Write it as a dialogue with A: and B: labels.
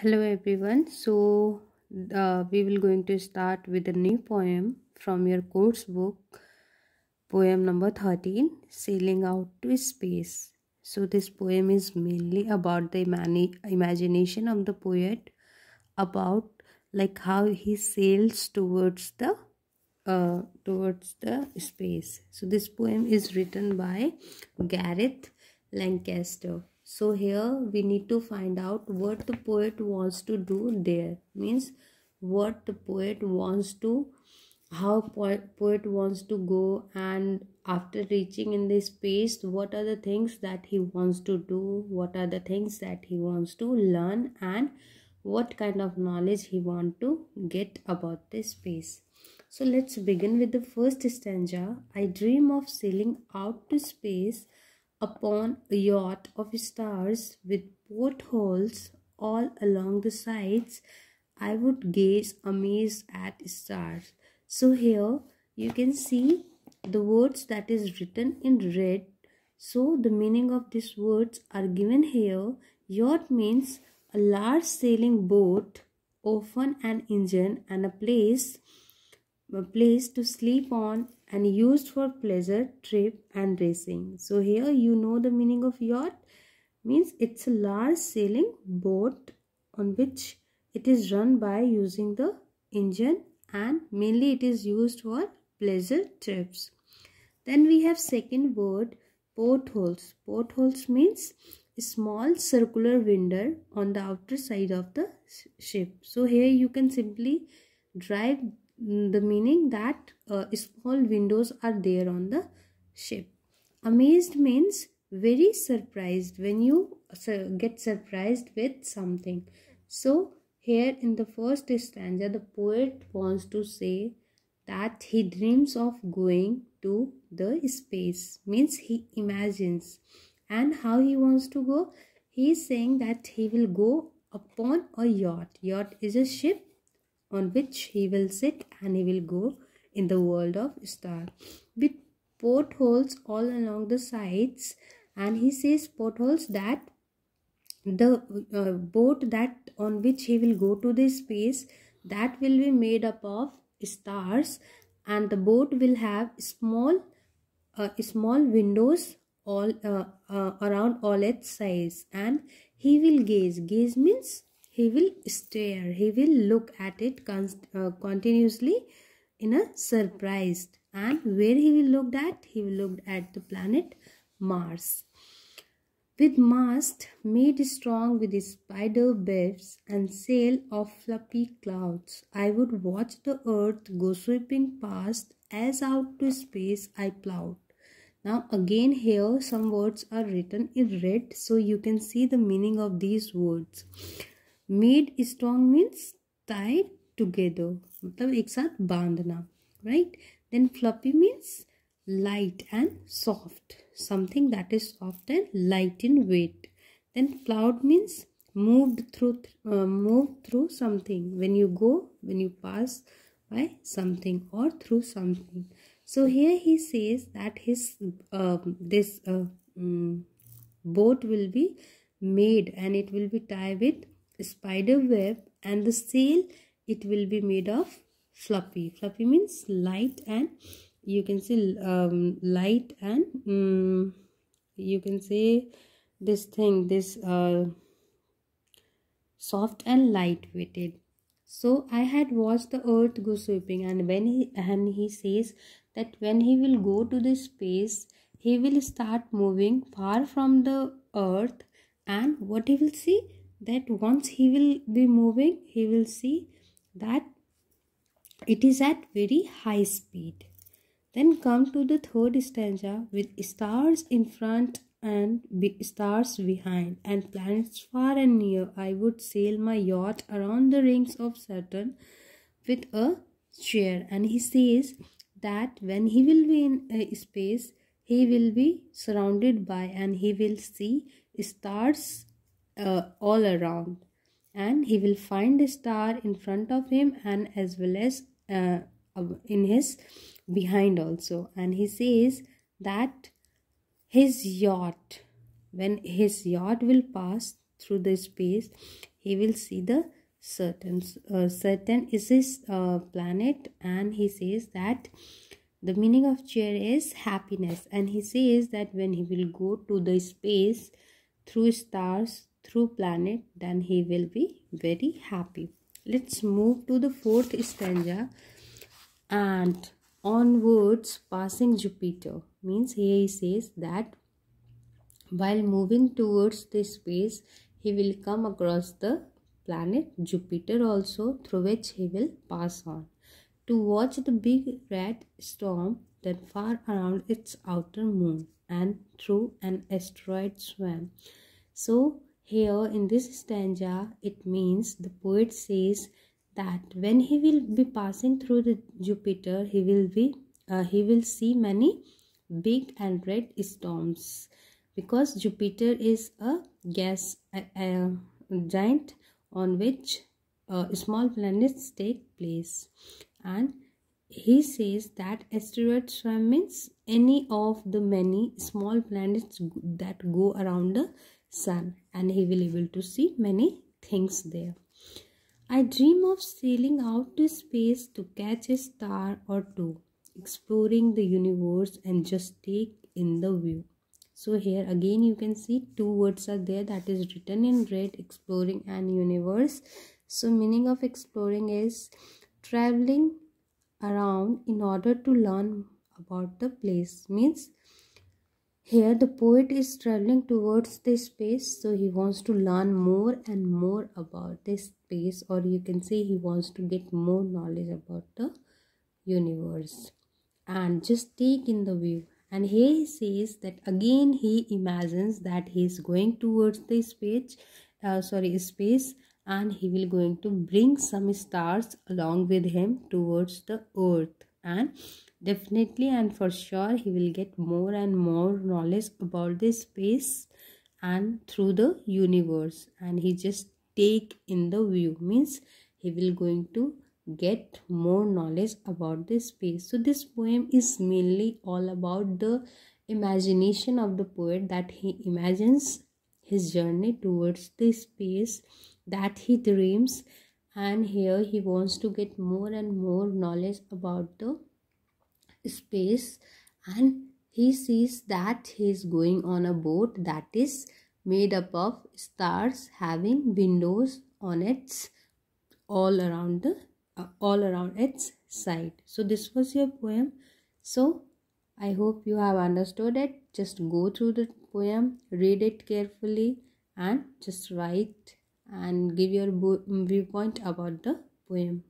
A: hello everyone so uh, we will going to start with a new poem from your course book poem number 13 sailing out to space so this poem is mainly about the imagination of the poet about like how he sails towards the uh, towards the space so this poem is written by gareth lancaster so here we need to find out what the poet wants to do there means what the poet wants to how poet, wants to go and after reaching in this space what are the things that he wants to do what are the things that he wants to learn and what kind of knowledge he want to get about this space so let's begin with the first stanza i dream of sailing out to space upon a yacht of stars with portholes all along the sides, I would gaze amazed at stars. So here you can see the words that is written in red. So the meaning of these words are given here. Yacht means a large sailing boat, often an engine and a place, a place to sleep on and used for pleasure, trip and racing. So here you know the meaning of yacht means it's a large sailing boat on which it is run by using the engine and mainly it is used for pleasure trips. Then we have second word portholes. Portholes means small circular window on the outer side of the ship. So here you can simply drive the meaning that uh, small windows are there on the ship amazed means very surprised when you get surprised with something so here in the first stanza the poet wants to say that he dreams of going to the space means he imagines and how he wants to go he is saying that he will go upon a yacht yacht is a ship on which he will sit and he will go in the world of star with portholes all along the sides and he says portholes that the uh, boat that on which he will go to the space that will be made up of stars and the boat will have small uh, small windows all uh, uh around all its sides and he will gaze gaze means he will stare he will look at it con uh, continuously in a surprised and where he will looked at he will looked at the planet mars with mast made strong with spider webs and sail of fluffy clouds, I would watch the earth go sweeping past as out to space I plowed. Now again here some words are written in red so you can see the meaning of these words. Made strong means tied together. मतलब एक साथ Right? Then fluffy means light and soft something that is often light in weight then cloud means moved through uh, moved through something when you go when you pass by something or through something so here he says that his um, this uh, mm, boat will be made and it will be tied with spider web and the sail it will be made of fluffy fluffy means light and you can see um, light and um, you can say this thing this uh, soft and light weighted so i had watched the earth go sweeping and when he and he says that when he will go to the space he will start moving far from the earth and what he will see that once he will be moving he will see that it is at very high speed then come to the third stanza with stars in front and stars behind and planets far and near i would sail my yacht around the rings of saturn with a chair and he says that when he will be in uh, space he will be surrounded by and he will see stars uh, all around and he will find a star in front of him and as well as uh, in his behind also and he says that his yacht when his yacht will pass through the space he will see the certain uh, certain is his uh, planet and he says that the meaning of chair is happiness and he says that when he will go to the space through stars through planet then he will be very happy let's move to the fourth stanza and onwards passing jupiter means here he says that while moving towards the space he will come across the planet jupiter also through which he will pass on to watch the big red storm that far around its outer moon and through an asteroid swam. so here in this stanza, it means the poet says that when he will be passing through the Jupiter, he will be uh, he will see many big and red storms because Jupiter is a gas a, a giant on which uh, small planets take place and he says that asteroid swarm means any of the many small planets that go around the sun and he will able to see many things there. I dream of sailing out to space to catch a star or two, exploring the universe and just take in the view. So here again you can see two words are there that is written in red exploring and universe. So meaning of exploring is traveling around in order to learn about the place means here, the poet is traveling towards this space, so he wants to learn more and more about this space, or you can say he wants to get more knowledge about the universe. And just take in the view. And here he says that again he imagines that he is going towards this space, uh, sorry, space, and he will going to bring some stars along with him towards the earth and definitely and for sure he will get more and more knowledge about this space and through the universe and he just take in the view means he will going to get more knowledge about this space so this poem is mainly all about the imagination of the poet that he imagines his journey towards the space that he dreams and here he wants to get more and more knowledge about the space and he sees that he is going on a boat that is made up of stars having windows on its all around the uh, all around its side so this was your poem so i hope you have understood it just go through the poem read it carefully and just write and give your viewpoint about the poem